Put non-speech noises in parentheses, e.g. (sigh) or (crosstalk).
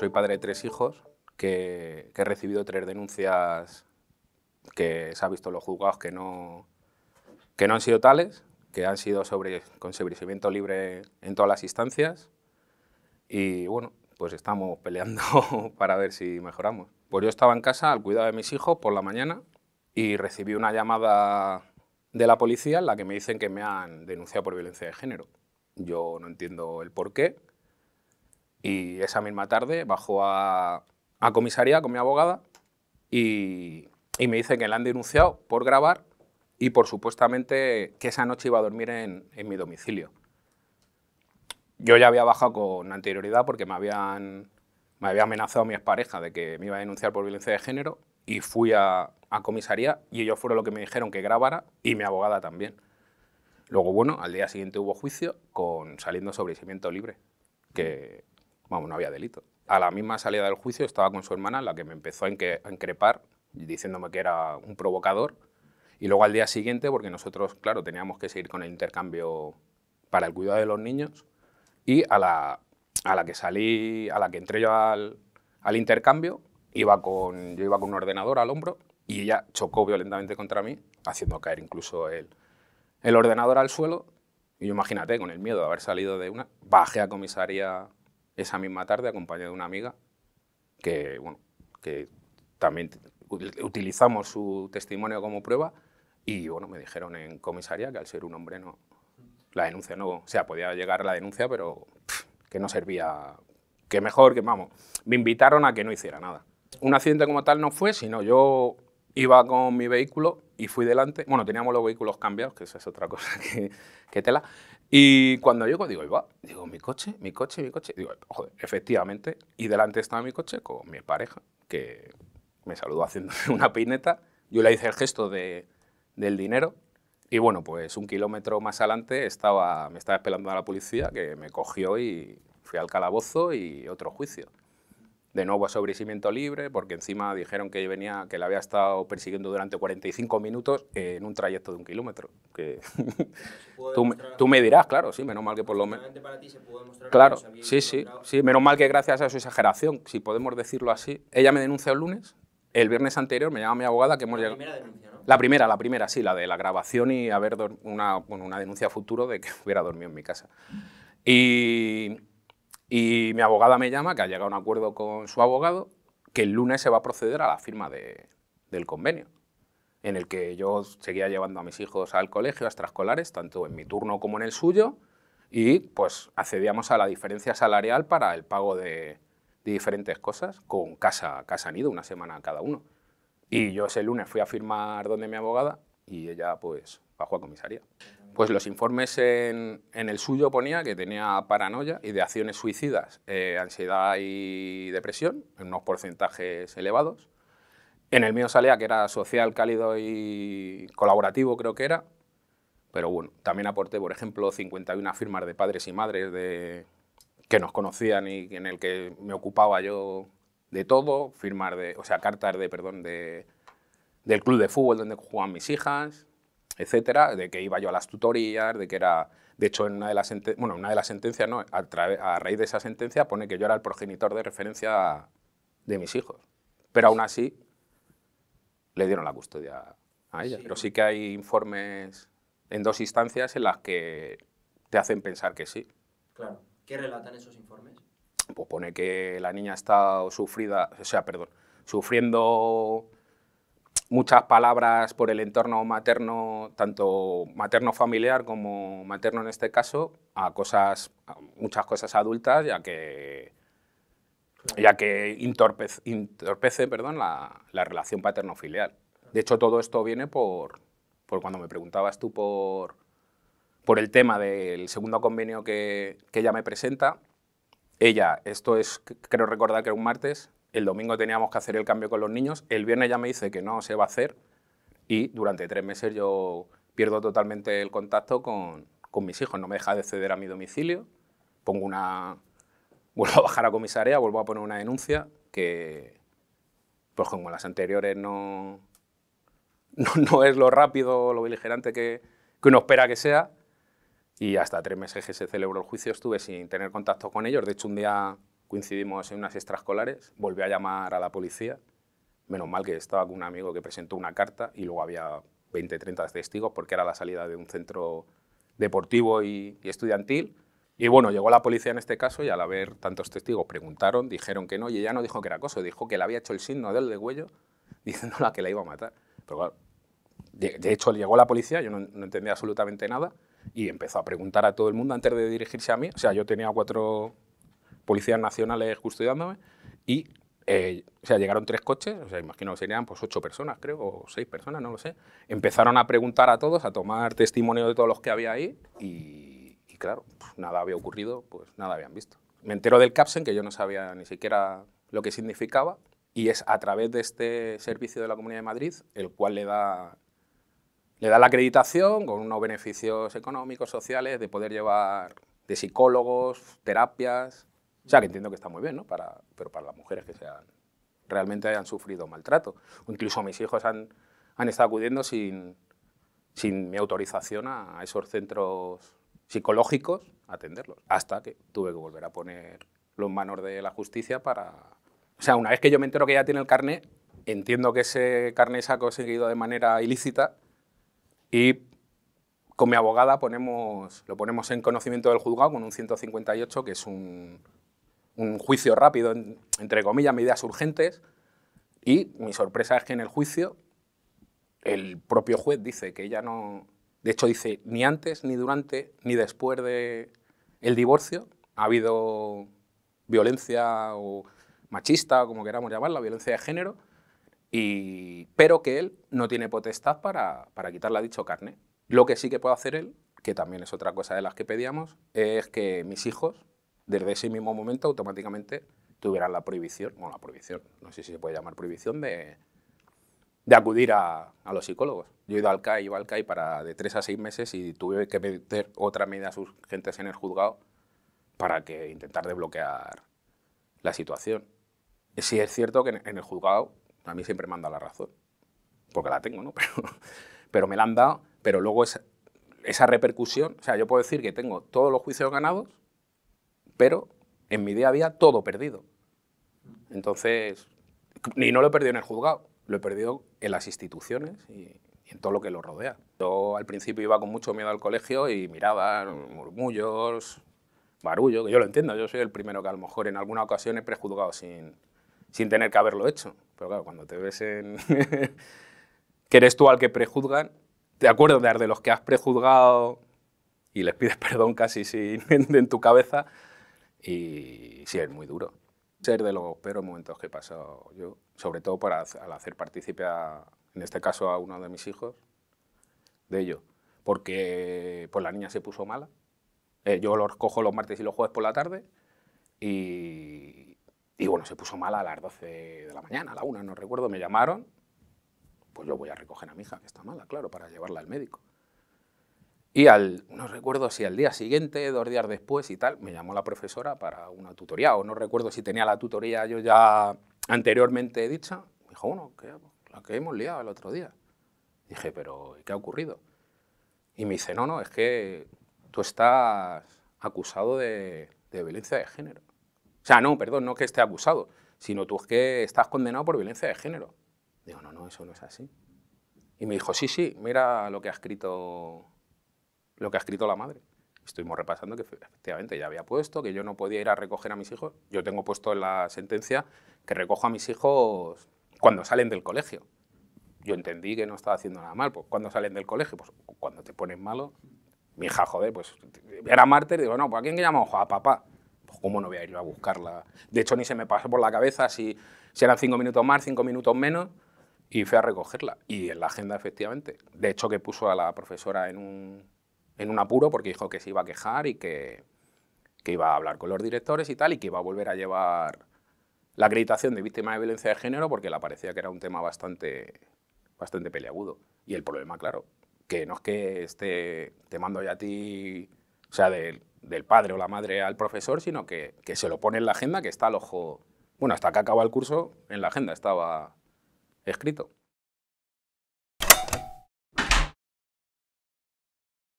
soy padre de tres hijos, que, he recibido tres denuncias que se ha visto los juzgados que no, que no han sido tales, que han sido sobre, con libre en todas las instancias. Y bueno, pues estamos peleando (laughs) para ver si mejoramos. Pues yo estaba en casa al cuidado de mis hijos por la mañana y recibí una llamada de la policía en la que me dicen que me han denunciado por violencia de género. Yo no entiendo el por qué. Y esa misma tarde bajó a, comisaría con mi abogada y, me dice que la han denunciado por grabar y por supuestamente que esa noche iba a dormir en, mi domicilio. Yo ya había bajado con anterioridad porque me habían, me había amenazado mi expareja de que me iba a denunciar por violencia de género y fui a, comisaría y ellos fueron los que me dijeron que grabara y mi abogada también. Luego, bueno, al día siguiente hubo juicio con saliendo sobre libre, que vamos, no había delito. A la misma salida del juicio estaba con su hermana, la que me empezó a increpar, diciéndome que era un provocador. Y luego al día siguiente, porque nosotros, claro, teníamos que seguir con el intercambio para el cuidado de los niños, y a la, a la que salí, a la que entré yo al, intercambio, iba con, yo iba con un ordenador al hombro y ella chocó violentamente contra mí, haciendo caer incluso el, el ordenador al suelo. Y imagínate, con el miedo de haber salido de una, bajé a comisaría esa misma tarde acompañado de una amiga que, bueno, que también utilizamos su testimonio como prueba y bueno, me dijeron en comisaría que al ser un hombre no, la denuncia no, o sea, podía llegar la denuncia, pero que no servía, que mejor, que vamos, me invitaron a que no hiciera nada. Un accidente como tal no fue, sino yo iba con mi vehículo y fui delante, bueno, teníamos los vehículos cambiados, que eso es otra (laughs) cosa que, que tela, y cuando llego, digo, va, digo, mi coche, mi coche, mi coche. Digo, joder, efectivamente. Y delante estaba mi coche con mi pareja, que me saludó haciendo (laughs) una pineta. Yo le hice el gesto del dinero. Y bueno, pues un kilómetro más adelante estaba, me estaba esperando a la policía, que me cogió y fui al calabozo y otro juicio de nuevo a sobrecimiento libre, porque encima dijeron que venía, que la había estado persiguiendo durante 45 minutos en un trayecto de un kilómetro. (laughs) tú, me, dirás, claro, sí, menos mal que por lo menos. Claro, sí, sí, sí, menos mal que gracias a su exageración, si podemos decirlo así. Ella me denuncia el lunes, el viernes anterior me llama mi abogada que hemos la Primera denuncia, ¿no? La primera, la primera, sí, la de la grabación y haber una, una denuncia a futuro de que (laughs) hubiera dormido en mi casa. Y y mi abogada me llama, que ha llegado a un acuerdo con su abogado, que el lunes se va a proceder a la firma del convenio, en el que yo seguía llevando a mis hijos al colegio, a extraescolares, tanto en mi turno como en el suyo, y pues accedíamos a la diferencia salarial para el pago de, diferentes cosas, con casa, casa nido, una semana cada uno. Y yo ese lunes fui a firmar donde mi abogada y ella pues bajó a comisaría. Pues los informes en, el suyo ponía que tenía paranoia, y de acciones suicidas, eh, ansiedad y depresión, en unos porcentajes elevados. En el mío salía que era social, cálido y colaborativo, creo que era. Pero bueno, también aporté, por ejemplo, 51 firmas de padres y madres de, que nos conocían y en el que me ocupaba yo de todo, firmar de, o sea, cartas de, perdón, del club de fútbol donde jugaban mis hijas, etcétera, de que iba yo a las tutorías, de que era... De hecho, en una de las, una de las sentencias, no, a, raíz de esa sentencia pone que yo era el progenitor de referencia de mis hijos. Pero aún así le dieron la custodia a ella. Pero sí que hay informes en dos instancias en las que te hacen pensar que sí. Claro. ¿Qué relatan esos informes? Pues pone que la niña está sufrida, o sea, perdón, sufriendo muchas palabras por el entorno materno, tanto materno familiar como materno en este caso, a cosas, muchas cosas adultas, ya que, ya que entorpece, perdón, la, relación paterno-filial. De hecho, todo esto viene por, por cuando me preguntabas tú por, por el tema del segundo convenio que, que ella me presenta. Ella, esto es, creo recordar que era un martes, el domingo teníamos que hacer el cambio con los niños, el viernes ya me dice que no se va a hacer y durante tres meses yo pierdo totalmente el contacto con, mis hijos, no me deja de ceder a mi domicilio, pongo una, (laughs) vuelvo a bajar a comisaría, vuelvo a poner una denuncia que, pues como las anteriores (laughs) no, no, es lo rápido lo beligerante que, que uno espera que sea, y hasta tres meses que se celebró el juicio estuve sin tener contacto con ellos. De hecho, un día coincidimos en unas extraescolares, volví a llamar a la policía, menos mal que estaba con un amigo que presentó una carta y luego había 20, 30 testigos porque era la salida de un centro deportivo y, estudiantil. Y bueno, llegó la policía en este caso y al haber tantos testigos preguntaron, dijeron que no y ella no dijo que era acoso, dijo que le había hecho el signo del degüello (laughs) diciéndola que la iba a matar. Pero de, hecho llegó la policía, yo no, entendía absolutamente nada y empezó a preguntar a todo el mundo antes de dirigirse a mí. O sea, yo tenía cuatro policías nacionales custodiándome y eh, o sea, llegaron tres coches, o sea, imagino que serían pues ocho personas, creo, o seis personas, no lo sé. Empezaron a preguntar a todos, a tomar testimonio de todos los que había ahí y, claro, pues, nada había ocurrido, pues nada habían visto. Me entero del CAPSEN, que yo no sabía ni siquiera lo que significaba, y es a través de este servicio de la Comunidad de Madrid el cual le da, le da la acreditación con unos beneficios económicos, sociales, de poder llevar de psicólogos, terapias, o sea, que entiendo que está muy bien, ¿no? Para, pero para las mujeres que sean, realmente hayan sufrido maltrato. incluso mis hijos han, han estado acudiendo sin, sin mi autorización a, esos centros psicológicos a atenderlos. Hasta que tuve que volver a poner los manos de la justicia para... O sea, una vez que yo me entero que ya tiene el carné, entiendo que ese carné se ha conseguido de manera ilícita y con mi abogada ponemos, lo ponemos en conocimiento del juzgado con un 158, que es un, un juicio rápido, entre comillas, medidas urgentes, y mi sorpresa es que en el juicio el propio juez dice que ella no, de hecho dice, ni antes, ni durante, ni después del el divorcio ha habido violencia o machista, como queramos llamarla, violencia de género, y, pero que él no tiene potestad para, para quitarle dicho carne. Lo que sí que puede hacer él, que también es otra cosa de las que pedíamos, es que mis hijos desde ese mismo momento automáticamente tuvieran la prohibición, bueno, la prohibición, no sé si se puede llamar prohibición, de, acudir a, los psicólogos. Yo he ido al CAI, iba al para de tres a seis meses y tuve que meter otra medida gentes en el juzgado para que intentar desbloquear la situación. si sí es cierto que en, el juzgado a mí siempre me han dado la razón, porque la tengo, ¿no? (laughs) Pero, pero me la han dado, pero luego esa, esa repercusión, o sea, yo puedo decir que tengo todos los juicios ganados pero en mi día había todo perdido. Entonces, ni no lo he perdido en el juzgado, lo he perdido en las instituciones y, en todo lo que lo rodea. Yo al principio iba con mucho miedo al colegio y miraba murmullos, barullo, que yo lo entiendo, yo soy el primero que a lo mejor en alguna ocasión he prejuzgado sin, sin tener que haberlo hecho. Pero claro, cuando te ves en... (laughs) que eres tú al que prejuzgan, te acuerdas de los que has prejuzgado y les pides (laughs) perdón casi sin, en tu cabeza, y sí, es muy duro. Ser de los peores momentos que he pasado yo, sobre todo para, al hacer partícipe, a, en este caso, a uno de mis hijos de ello. Porque pues, la niña se puso mala. Eh, yo los cojo los martes y los jueves por la tarde y, y bueno, se puso mala a las 12 de la mañana, a la 1, no recuerdo, me llamaron. Pues yo voy a recoger a mi hija, que está mala, claro, para llevarla al médico. Y al, no recuerdo si al día siguiente, dos días después y tal, me llamó la profesora para una tutoría, o no recuerdo si tenía la tutoría yo ya anteriormente dicha. Me dijo, bueno, la que hemos liado el otro día. Dije, pero ¿qué ha ocurrido? Y me dice, no, no, es que tú estás acusado de, de violencia de género. O sea, no, perdón, no que esté acusado, sino tú es que estás condenado por violencia de género. Digo, no, no, eso no es así. Y me dijo, sí, sí, mira lo que ha escrito lo que ha escrito la madre. Estuvimos repasando que efectivamente ya había puesto, que yo no podía ir a recoger a mis hijos. Yo tengo puesto en la sentencia que recojo a mis hijos cuando salen del colegio. Yo entendí que no estaba haciendo nada mal. Pues, cuando salen del colegio? Pues cuando te pones malo. Mi hija, joder, pues era mártir. Digo, no, pues ¿a quién llamamos? A papá. Pues cómo no voy a ir a buscarla. De hecho, ni se me pasó por la cabeza si, si eran cinco minutos más, cinco minutos menos y fui a recogerla. Y en la agenda, efectivamente. De hecho, que puso a la profesora en un, en un apuro porque dijo que se iba a quejar y que, iba a hablar con los directores y tal, y que iba a volver a llevar la acreditación de víctima de violencia de género porque le parecía que era un tema bastante, bastante peleagudo. Y el problema, claro, que no es que esté te mando ya a ti, o sea, del, padre o la madre al profesor, sino que, que, se lo pone en la agenda que está al ojo. Bueno, hasta que acaba el curso, en la agenda estaba escrito.